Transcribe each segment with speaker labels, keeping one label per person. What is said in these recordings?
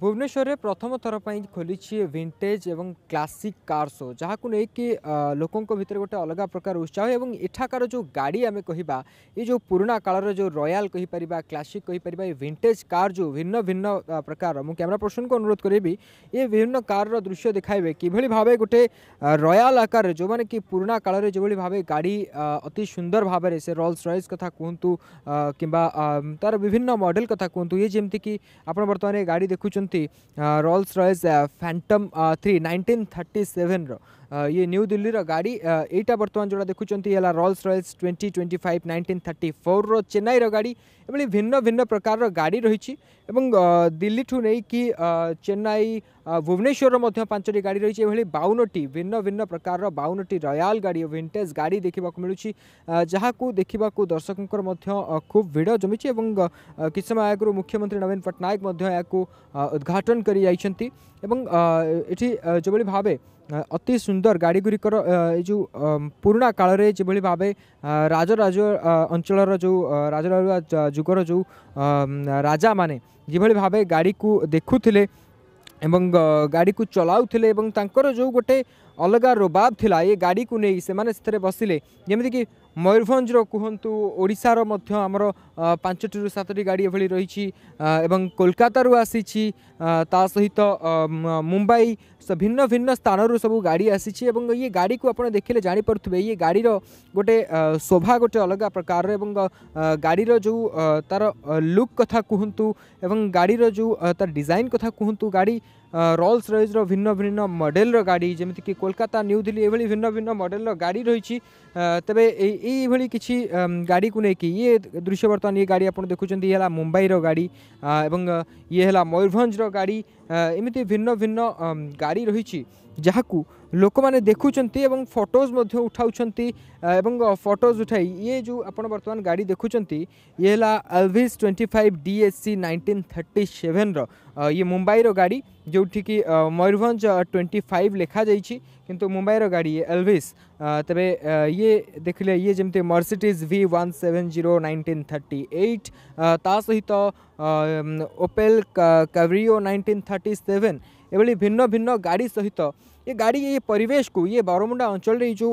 Speaker 1: भुवनेश्वर में प्रथम थरपाई खोली विंटेज और क्लासिक कार शो जहाँ को लेकिन लोकों भितर गोटे अलग प्रकार उत्साह और एठाकार जो गाड़ी आम कहवा जो पुराणा कालर जो रयाल कहीपर क्लासिक कहीपर ये विंटेज कार जो भिन्न भिन्न प्रकार मुझ क्यमेरा पर्सन को अनुरोध करी ये विभिन्न कार्र दृश्य देखाए किभली भाव गोटे रयाल आकार जो मैंने कि पुराणा काल जो भाव गाड़ी अति सुंदर भाव से रोल्स रयज कथा कहतु कि तार विभिन्न मडेल कथा कहतु ये जमीक आप बर्तमान गाड़ी देखुं ରହୁଛନ୍ତି Rolls Royce Phantom three nineteen thirty ସେଭେନ୍ର ये न्यू दिल्लीर गाड़ी एटा बर्तमान जोड़ा देखुं Rolls Royce twenty twenty five nineteen thirty four रेन्नईर गाड़ी एभली भिन्न भिन्न प्रकार गाड़ी रही दिल्ली ठू नहीं कि चेन्नई भुवनेश्वर पांचटी गाड़ी रही है बावनटी भिन्न भिन्न प्रकार बावनटी रयाल गाड़ी विंटेज गाड़ी देखा मिलूँ जहाँ देखा दर्शकों खूब भिड़ जमी कि समय आगु मुख्यमंत्री नवीन पट्टनायक उद्घाटन कर जो भाव ଅତି ସୁନ୍ଦର ଗାଡ଼ିଗୁଡ଼ିକର ଏ ଯେଉଁ ପୁରୁଣା କାଳରେ ଯେଭଳି ଭାବେ ରାଜରାଜ ଅଞ୍ଚଳର ଯେଉଁ ରାଜରାଜ ଯୁଗର ଯେଉଁ ରାଜାମାନେ ଯେଭଳି ଭାବେ ଗାଡ଼ିକୁ ଦେଖୁଥିଲେ ଏବଂ ଗାଡ଼ିକୁ ଚଲାଉଥିଲେ ଏବଂ ତାଙ୍କର ଯେଉଁ ଗୋଟେ ଅଲଗା ରୋବାବ ଥିଲା ଏ ଗାଡ଼ିକୁ ନେଇ ସେମାନେ ସେଥିରେ ବସିଲେ ଯେମିତିକି ମୟୂରଭଞ୍ଜର କୁହନ୍ତୁ ଓଡ଼ିଶାର ମଧ୍ୟ ଆମର ପାଞ୍ଚଟିରୁ ସାତଟି ଗାଡ଼ି ଏଭଳି ରହିଛି ଏବଂ କୋଲକାତାରୁ ଆସିଛି ତା ସହିତ ମୁମ୍ବାଇ भिन्न भिन्न स्थान रू सब गाड़ी आसी ये गाड़ी को आज देखने जापर थे ये गाड़ी गोटे शोभा गोटे अलग प्रकार गाड़ी जो तार लुक कथा कहतु एवं गाड़ी जो तार डिजाइन कथा कहतु गाड़ी रल्स रईज भिन्न भिन्न मडेल गाड़ी जमीक कोलकाता न्यू दिल्ली ये भिन्न भिन्न मडेल गाड़ी रही तेब यही कि गाड़ी को लेकिन ये दृश्य बर्तमान ये गाड़ी आप देखुंत ये मुंबईर गाड़ी एवं ये है मयूरभ गाड़ी ଏମିତି ଭିନ୍ନ ଭିନ୍ନ ଗାଡ଼ି ରହିଛି ଯାହାକୁ ଲୋକମାନେ ଦେଖୁଛନ୍ତି ଏବଂ ଫଟୋଜ୍ ମଧ୍ୟ ଉଠାଉଛନ୍ତି ଏବଂ ଫଟୋଜ୍ ଉଠାଇ ଇଏ ଯେଉଁ ଆପଣ ବର୍ତ୍ତମାନ ଗାଡ଼ି ଦେଖୁଛନ୍ତି ଇଏ ହେଲା Alvis twenty five D S C nineteen thirty ସେଭେନ୍ର ଇଏ ମୁମ୍ବାଇର ଗାଡ଼ି ଯେଉଁଠିକି ମୟୂରଭଞ୍ଜ ଟ୍ୱେଣ୍ଟି ଫାଇଭ୍ ଲେଖାଯାଇଛି କିନ୍ତୁ ମୁମ୍ବାଇର ଗାଡ଼ି ଇଏ ଏଲଭିସ୍ ତେବେ ଇଏ ଦେଖିଲେ ଇଏ ଯେମିତି Mercedes V one seven zero nineteen thirty eight ତା ସହିତ Opel Cabrio nineteen thirty seven ଏଭଳି ଭିନ୍ନ ଭିନ୍ନ ଗାଡ଼ି ସହିତ ये गाड़ी ये परिवेश को ये बारमुंडा अंचल जो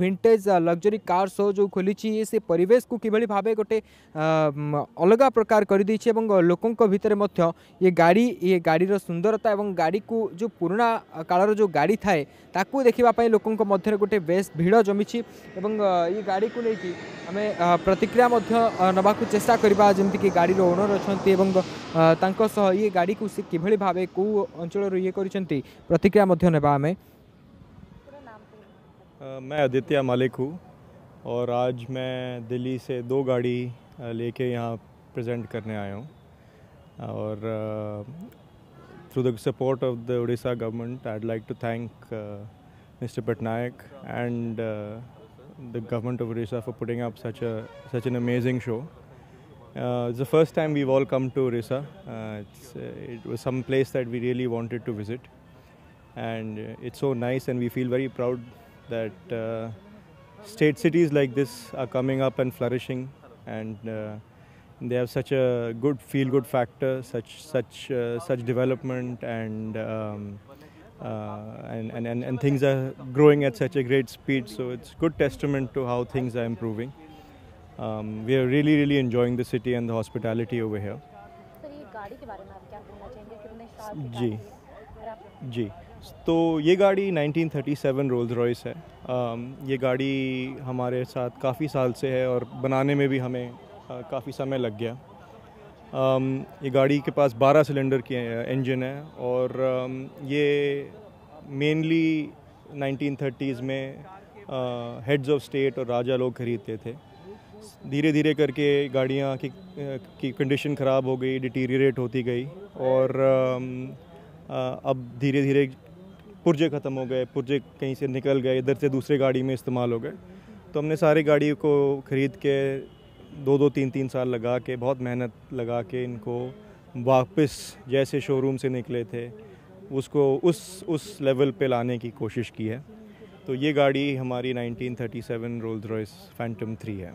Speaker 1: विंटेज लग्जरी कार सो जो खोली से परिवेश को किभ भाव गोटे अलग प्रकार करदे लोकों भितर ये गाड़ी ये गाड़ीर सुंदरता और गाड़ी को जो पुराणा कालर जो गाड़ी थाए ताकू देखापी लोकों मध्य गोटे बेस भिड़ जमी ये गाड़ी को लेकिन आम प्रतिक्रिया नवा चेषा करवा जमीक गाड़ी ओनर अच्छा ये गाड़ी को सी किभली भाव कौ अंचल ये कर प्रतिक्रिया
Speaker 2: मैं आदित्य मालिक हूँ और आज मैं दिल्ली से दो गाड़ी लेके यहाँ प्रजेंट करने आया हूँ और through the support of the Orissa government I like to thank mister Patnaik and the government of Orissa for putting up such such an amazing show it's the first time we all come to Orissa it was some place that we really wanted to visit and it's so nice and we feel very proud that uh, state cities like this are coming up and flourishing and uh, they have such a good feel good factor such such uh, such development and, um, uh, and, and, and and things are growing at such a great speed so it's good testament to how things are improving um, we are really really enjoying the city and the hospitality over here जी तो ये गाड़ी 1937 Rolls Royce है um, ये गाड़ी हमारे साथ काफ़ी साल से है और बनाने में भी हमें uh, काफ़ी समय लग गया um, ये गाड़ी के पास 12 सिलेंडर की इंजन uh, है और um, ये मेनली 1930s में हेड्स ऑफ स्टेट और राजा लोग खरीदते थे धीरे धीरे करके गाड़ियाँ की uh, की कंडीशन ख़राब हो गई डिटीरियरेट होती गई और आ, अब धीरे धीरे पुर्जे ख़त्म हो गए पुर्जे कहीं से निकल गए इधर से दूसरे गाड़ी में इस्तेमाल हो गए तो हमने सारी गाड़ी को ख़रीद के दो दो तीन तीन साल लगा के बहुत मेहनत लगा के इनको वापस जैसे शोरूम से निकले थे उसको उस उस लेवल पे लाने की कोशिश की है तो ये गाड़ी हमारी 1937 रोल्स रॉयस फैंटम थ्री है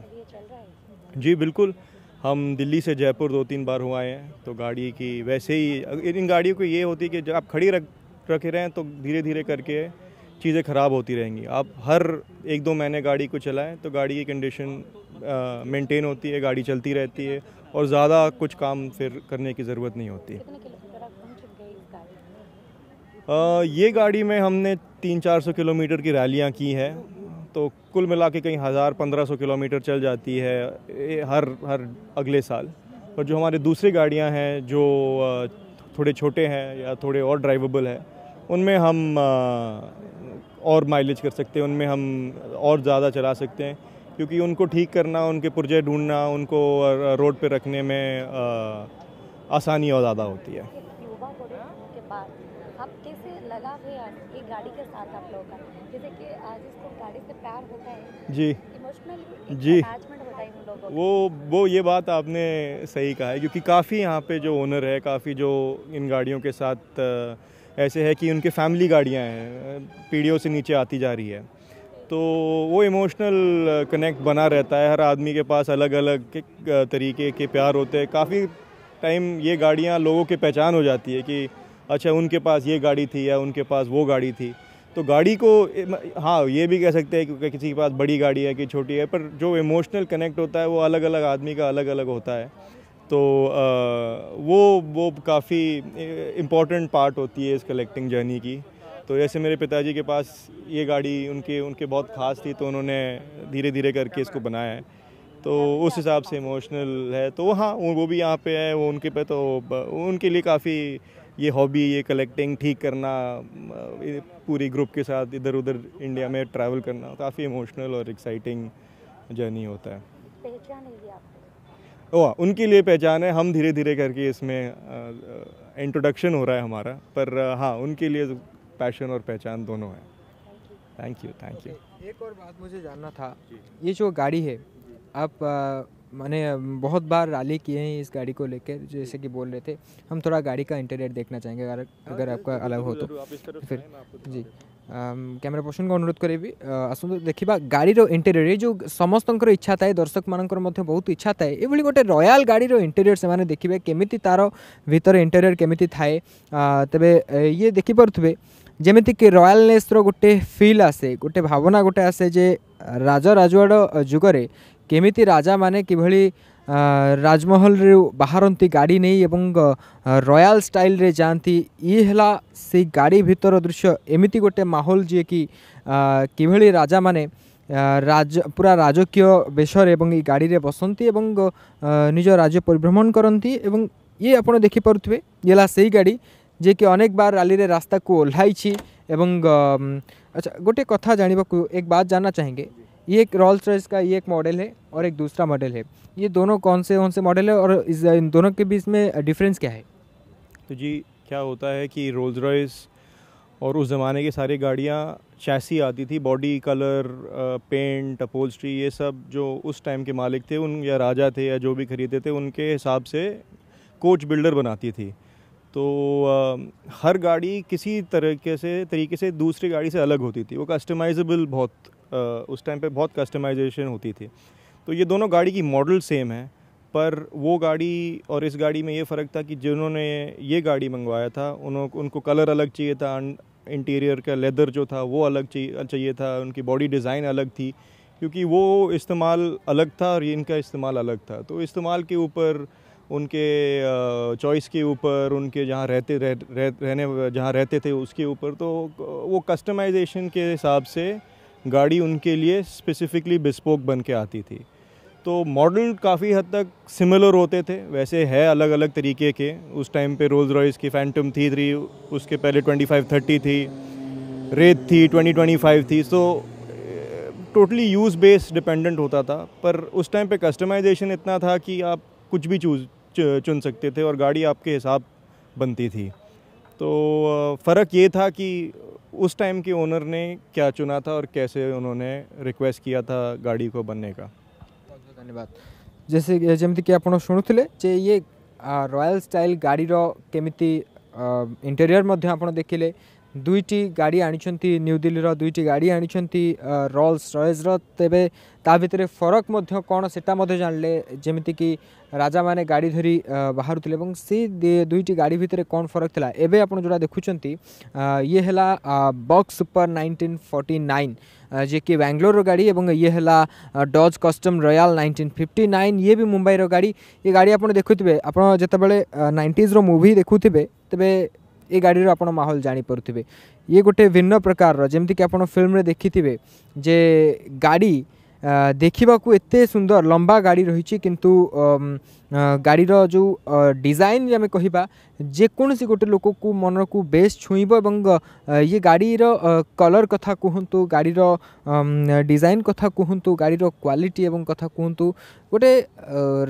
Speaker 2: जी बिल्कुल हम दिल्ली से जयपुर दो तीन बार हुआ हैं तो गाड़ी की वैसे ही इन गाड़ियों को ये होती है कि जब आप खड़ी रख रखे रहें तो धीरे धीरे करके चीज़ें ख़राब होती रहेंगी आप हर एक दो महीने गाड़ी को चलाएं तो गाड़ी की कंडीशन मेंटेन होती है गाड़ी चलती रहती है और ज़्यादा कुछ काम फिर करने की ज़रूरत नहीं होती आ, ये गाड़ी में हमने तीन चार सौ किलोमीटर की रैलियाँ की हैं तो कुल मिला के कहीं हज़ार पंद्रह सौ किलोमीटर चल जाती है हर हर अगले साल और जो हमारे दूसरी गाड़ियाँ हैं जो थोड़े छोटे हैं या थोड़े और ड्राइवेबल हैं उनमें हम और माइलेज कर सकते हैं उनमें हम और ज़्यादा चला सकते हैं क्योंकि उनको ठीक करना उनके पुर्जे ढूंढना उनको रोड पे रखने में आसानी और ज़्यादा होती है
Speaker 1: लगाव है एक गाड़ी के साथ आप लोगों का जैसे कि इसको गाड़ी से प्यार होता है जी जी
Speaker 2: वो वो ये बात आपने सही कहा है क्योंकि काफ़ी यहाँ पे जो ओनर है काफ़ी जो इन गाड़ियों के साथ ऐसे है कि उनके फैमिली गाड़ियाँ हैं पीढ़ियों से नीचे आती जा रही है तो वो इमोशनल कनेक्ट बना रहता है हर आदमी के पास अलग अलग तरीके के प्यार होते हैं काफ़ी टाइम ये गाड़ियाँ लोगों की पहचान हो जाती है कि अच्छा उनके पास ये गाड़ी थी या उनके पास वो गाड़ी थी तो गाड़ी को हाँ ये भी कह सकते हैं कि किसी के पास बड़ी गाड़ी है कि छोटी है पर जो इमोशनल कनेक्ट होता है वो अलग अलग आदमी का अलग अलग होता है तो आ, वो वो काफ़ी इम्पॉर्टेंट पार्ट होती है इस कलेक्टिंग जर्नी की तो जैसे मेरे पिताजी के पास ये गाड़ी उनके उनके बहुत ख़ास थी तो उन्होंने धीरे धीरे करके इसको बनाया है तो उस हिसाब से इमोशनल है तो हाँ वो भी यहाँ पे है वो उनके पे तो उनके लिए काफ़ी ये हॉबी ये कलेक्टिंग ठीक करना पूरी ग्रुप के साथ इधर उधर इंडिया में ट्रैवल करना काफ़ी इमोशनल और एक्साइटिंग जर्नी होता है पहचान उनके लिए पहचान है हम धीरे धीरे करके इसमें इंट्रोडक्शन हो रहा है हमारा पर हाँ उनके लिए पैशन और पहचान दोनों है थैंक यू थैंक
Speaker 1: यू एक और बात मुझे जानना था ये जो गाड़ी है आप मैंने बहुत बार रैली किए हैं इस गाड़ी को लेकर जैसे कि बोल रहे थे हम थोड़ा गाड़ी का इंटरनेट देखना चाहेंगे अगर अगर हाँ, आपका अलग हो तो फिर जी कैमरा पर्सन को अनुरोध करी आस देखा गाड़ी इंटेरियर ये जो समस्त इच्छा थाए दर्शक मान बहुत इच्छा थाए यह गोटे रयाल गाड़ी इंटेरियर से मैंने देखिए केमी तार भर इंटेरियर केमी थाए तेब ये देखिपे जमीक रयालनेस रोटे फिल आसे गोटे भावना गोटे आसे जे राजा राजुआड़ जुगरे କେମିତି ରାଜାମାନେ କିଭଳି ରାଜମହଲରୁ ବାହାରନ୍ତି ଗାଡ଼ି ନେଇ ଏବଂ ରୟାଲ ଷ୍ଟାଇଲରେ ଯାଆନ୍ତି ଇଏ ହେଲା ସେଇ ଗାଡ଼ି ଭିତର ଦୃଶ୍ୟ ଏମିତି ଗୋଟେ ମାହୋଲ ଯିଏକି କିଭଳି ରାଜାମାନେ ରାଜ ପୁରା ରାଜକୀୟ ବେଶରେ ଏବଂ ଏଇ ଗାଡ଼ିରେ ବସନ୍ତି ଏବଂ ନିଜ ରାଜ୍ୟ ପରିଭ୍ରମଣ କରନ୍ତି ଏବଂ ଇଏ ଆପଣ ଦେଖିପାରୁଥିବେ ଇଏ ହେଲା ସେଇ ଗାଡ଼ି ଯିଏକି ଅନେକ ବାର ରାଲିରେ ରାସ୍ତାକୁ ଓହ୍ଲାଇଛି ଏବଂ ଆଚ୍ଛା ଗୋଟେ କଥା ଜାଣିବାକୁ ଏକ ବାତ ଜାଣିନା ଚାହିଁଗେ ये एक रॉल्स रॉयस का ये एक मॉडल है और एक दूसरा मॉडल है ये दोनों कौन से कौन से मॉडल है और इस इन दोनों के बीच में डिफरेंस क्या है
Speaker 2: तो जी क्या होता है कि रोल्स रॉयस और उस ज़माने की सारी गाड़ियाँ चैसी आती थी बॉडी कलर पेंट अपोल्स्ट्री ये सब जो उस टाइम के मालिक थे उन या राजा थे या जो भी खरीदते थे उनके हिसाब से कोच बिल्डर बनाती थी तो आ, हर गाड़ी किसी तरीके से तरीके से दूसरी गाड़ी से अलग होती थी वो कस्टमाइजेबल बहुत उस टाइम पे बहुत कस्टमाइजेशन होती थी तो ये दोनों गाड़ी की मॉडल सेम है पर वो गाड़ी और इस गाड़ी में ये फ़र्क था कि जिन्होंने ये गाड़ी मंगवाया था उन्होंने उनको कलर अलग चाहिए था इंटीरियर का लेदर जो था वो अलग चाहिए था उनकी बॉडी डिज़ाइन अलग थी क्योंकि वो इस्तेमाल अलग था और इनका इस्तेमाल अलग था तो इस्तेमाल के ऊपर उनके चॉइस के ऊपर उनके जहाँ रहते रह, रह, रहने जहाँ रहते थे उसके ऊपर तो वो कस्टमाइजेशन के हिसाब से गाड़ी उनके लिए स्पेसिफिकली बिस्पोक बन के आती थी तो मॉडल काफ़ी हद तक सिमिलर होते थे वैसे है अलग अलग तरीके के उस टाइम पे रोल्स रॉयस की फैंटम थी थ्री उसके पहले 2530 थी रेत थी 2025 थी so totally use base dependent होता था पर उस टाइम पे कस्टमाइजेशन इतना था कि आप कुछ भी चूज चुन सकते थे और गाड़ी आपके हिसाब बनती थी तो फ़र्क ये था कि उस टाइम के ओनर ने क्या चुना था और कैसे उन्होंने रिक्वेस्ट किया था गाड़ी को बनने का
Speaker 1: धन्यवाद जैसे जमीक आप शुणुले जे ये रयाल स्टाइल गाड़ी रो ইন্টেরিয়র इंटेरियर आप देखिले ଦୁଇଟି ଗାଡ଼ି ଆଣିଛନ୍ତି ନ୍ୟୁ ଦିଲ୍ଲୀର ଦୁଇଟି ଗାଡ଼ି ଆଣିଛନ୍ତି ରୋଲ୍ସ ରଏଜ୍ର ତେବେ ତା ଭିତରେ ଫରକ ମଧ୍ୟ କ'ଣ ସେଟା ମଧ୍ୟ ଜାଣିଲେ ଯେମିତିକି ରାଜାମାନେ ଗାଡ଼ି ଧରି ବାହାରୁଥିଲେ ଏବଂ ସେ ଦୁଇଟି ଗାଡ଼ି ଭିତରେ କ'ଣ ଫରକ ଥିଲା ଏବେ ଆପଣ ଯେଉଁଟା ଦେଖୁଛନ୍ତି ଇଏ ହେଲା Buick super nineteen forty nine ଯିଏକି ବାଙ୍ଗାଲୋରର ଗାଡ଼ି ଏବଂ ଇଏ ହେଲା Dodge custom royal nineteen fifty nine ଇଏ ବି ମୁମ୍ବାଇର ଗାଡ଼ି ଏ ଗାଡ଼ି ଆପଣ ଦେଖୁଥିବେ ଆପଣ ଯେତେବେଳେ ନାଇଣ୍ଟିଜ୍ର ମୁଭି ଦେଖୁଥିବେ ତେବେ ଏ ଗାଡ଼ିର ଆପଣ ମାହୋଲ ଜାଣିପାରୁଥିବେ ଇଏ ଗୋଟେ ଭିନ୍ନ ପ୍ରକାରର ଯେମିତିକି ଆପଣ ଫିଲ୍ମରେ ଦେଖିଥିବେ ଯେ ଗାଡ଼ି ଦେଖିବାକୁ ଏତେ ସୁନ୍ଦର ଲମ୍ବା ଗାଡ଼ି ରହିଛି କିନ୍ତୁ गाड़ी जो डिजाइन आम कह जेकोसी गोटे लोक को मन को बेस छुईब ये गाड़ी कलर कथा कहतु गाड़ी डिजाइन कथा कहतु गाड़ी क्वालिटी एवं कथा कहतु गोटे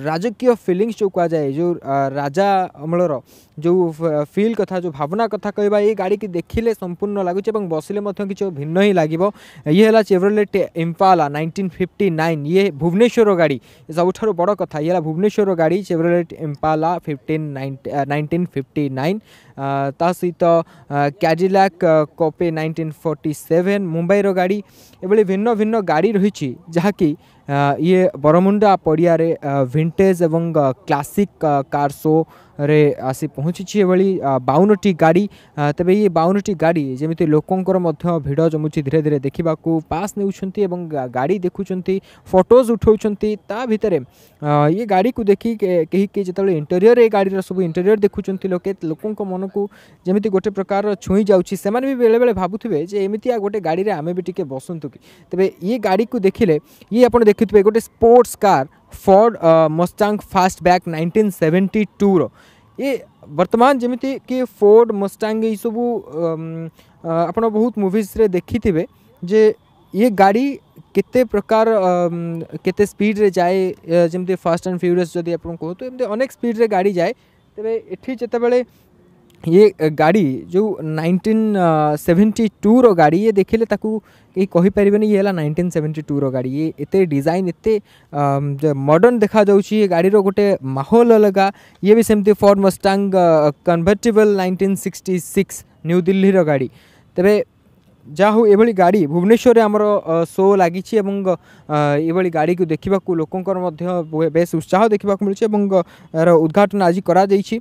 Speaker 1: राजकीय फिलिंगस जो कहुए जो राजा अमल जो फिल कथा जो भावना कथा कह गाड़ी की देखिले संपूर्ण लगुच बस कि भिन्न ही लगे ये है Chevrolet Impala nineteen fifty nine ये भुवनेश्वर गाड़ी सबुठ बड़ कथा ये भुवनेश्वर गाड़ी गाड़ी Chevrolet Impala fifteen nineteen fifty nine ତା ସହିତ କ୍ୟାଡ଼ିଲାକ୍ କପେ ନାଇଣ୍ଟିନ୍ ଫର୍ଟି ସେଭେନ୍ ମୁମ୍ବାଇର ଗାଡ଼ି ଏଭଳି ଭିନ୍ନ ଭିନ୍ନ ଗାଡ଼ି ରହିଛି ଯାହାକି ଇଏ ବରମୁଣ୍ଡା ପଡ଼ିଆରେ ଭିଣ୍ଟେଜ୍ ଏବଂ କ୍ଲାସିକ୍ କାର୍ ଶୋରେ ଆସି ପହଞ୍ଚିଛି ଏଭଳି ବାଉନଟି ଗାଡ଼ି ତେବେ ଇଏ ବାଉନଟି ଗାଡ଼ି ଯେମିତି ଲୋକଙ୍କର ମଧ୍ୟ ଭିଡ଼ ଜମୁଛି ଧୀରେ ଧୀରେ ଦେଖିବାକୁ ପାସ୍ ନେଉଛନ୍ତି ଏବଂ ଗାଡ଼ି ଦେଖୁଛନ୍ତି ଫଟୋଜ୍ ଉଠାଉଛନ୍ତି ତା ଭିତରେ ଇଏ ଗାଡ଼ିକୁ ଦେଖି କେହି କେହି ଯେତେବେଳେ ଇଣ୍ଟେରିୟର୍ ଏ ଗାଡ଼ିର ସବୁ ଇଣ୍ଟେରିୟର୍ ଦେଖୁଛନ୍ତି ଲୋକେ ଲୋକଙ୍କ ମନ ସେମାନଙ୍କୁ ଯେମିତି ଗୋଟେ ପ୍ରକାରର ଛୁଇଁ ଯାଉଛି ସେମାନେ ବି ବେଳେବେଳେ ଭାବୁଥିବେ ଯେ ଏମିତିଆ ଗୋଟେ ଗାଡ଼ିରେ ଆମେ ବି ଟିକେ ବସନ୍ତୁ କି ତେବେ ଇଏ ଗାଡ଼ିକୁ ଦେଖିଲେ ଇଏ ଆପଣ ଦେଖୁଥିବେ ଗୋଟେ sports car Ford Mustang fastback nineteen seventy ଟୁର ଇଏ ବର୍ତ୍ତମାନ ଯେମିତିକି ଫୋର୍ଡ଼ ମସ୍ଟାଙ୍ଗ ଏଇସବୁ ଆପଣ ବହୁତ ମୁଭିଜ୍ରେ ଦେଖିଥିବେ ଯେ ଇଏ ଗାଡ଼ି କେତେ ପ୍ରକାର କେତେ ସ୍ପିଡ଼ରେ ଯାଏ ଯେମିତି ଫାଷ୍ଟ ଆଣ୍ଡ ଫ୍ୟୁରିୟସ୍ ଯଦି ଆପଣ କୁହନ୍ତୁ ଏମିତି ଅନେକ ସ୍ପିଡ଼ରେ ଗାଡ଼ି ଯାଏ ତେବେ ଏଠି ଯେତେବେଳେ ये गाड़ी जो 1972 सेवेन्टी टूर गाड़ी ये देखे कहींपर ये नाइंटीन सेवेन्टी टूर गाड़ी ये एत डिजाइन एत मडर्ण देखा जा गाड़ी गोटे महोल अलग ये भी सेमती Ford Mustang convertible nineteen sixty six new Delhi गाड़ी तेरे যা হଉ ଏଭଳି ଗାଡ଼ି ଭୁବନେଶ୍ୱରରେ ଆମର ଶୋ ଲାଗିଛି ଏବଂ ଏଭଳି ଗାଡ଼ିକୁ ଦେଖିବାକୁ ଲୋକଙ୍କର ମଧ୍ୟ ବେଶ୍ ଉତ୍ସାହ ଦେଖିବାକୁ ମିଳୁଛି ଏବଂ ଏହାର ଉଦ୍ଘାଟନ ଆଜି କରାଯାଇଛି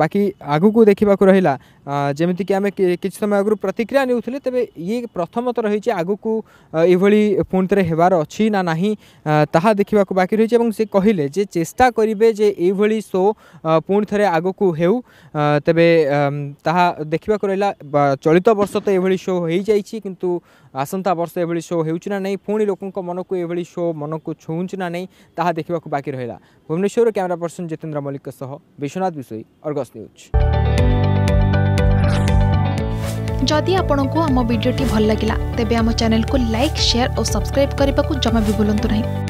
Speaker 1: ବାକି ଆଗକୁ ଦେଖିବାକୁ ରହିଲା ଯେମିତିକି ଆମେ କିଛି ସମୟ ଆଗରୁ ପ୍ରତିକ୍ରିୟା ନେଉଥିଲେ ତେବେ ଇଏ ପ୍ରଥମତଃ ରହିଛି ଆଗକୁ ଏଭଳି ପୁଣି ଥରେ ହେବାର ଅଛି ନା ନାହିଁ ତାହା ଦେଖିବାକୁ ବାକି ରହିଛି ଏବଂ ସେ କହିଲେ ଯେ ଚେଷ୍ଟା କରିବେ ଯେ ଏଇଭଳି ଶୋ ପୁଣି ଥରେ ଆଗକୁ ହେଉ ତେବେ ତାହା ଦେଖିବାକୁ ରହିଲା ଚଳିତ ବର୍ଷ ତ ଏଭଳି ଶୋ ହୋଇ ହୋଇଯାଇଛି କିନ୍ତୁ ଆସନ୍ତା ବର୍ଷ ଏଭଳି ଶୋ ହେଉଛି ନା ନାହିଁ ପୁଣି ଲୋକଙ୍କ ମନକୁ ଏଭଳି ଶୋ ମନକୁ ଛୁଉଁଛି ନା ନାହିଁ ତାହା ଦେଖିବାକୁ ବାକି ରହିଲା ଭୁବନେଶ୍ୱରରୁ କ୍ୟାମେରା ପର୍ସନ ଜିତେନ୍ଦ୍ର ମଲ୍ଲିକଙ୍କ ସହ ବିଶ୍ୱନାଥ ବିଷୋଇ ଅର୍ଗସ୍ ନ୍ୟୁଜ୍ ଯଦି ଆପଣଙ୍କୁ ଆମ ଭିଡ଼ିଓଟି ଭଲ ଲାଗିଲା ତେବେ ଆମ ଚ୍ୟାନେଲକୁ ଲାଇକ୍ ସେୟାର ଓ ସବସ୍କ୍ରାଇବ୍ କରିବାକୁ ଜମା ବି ଭୁଲନ୍ତୁ ନାହିଁ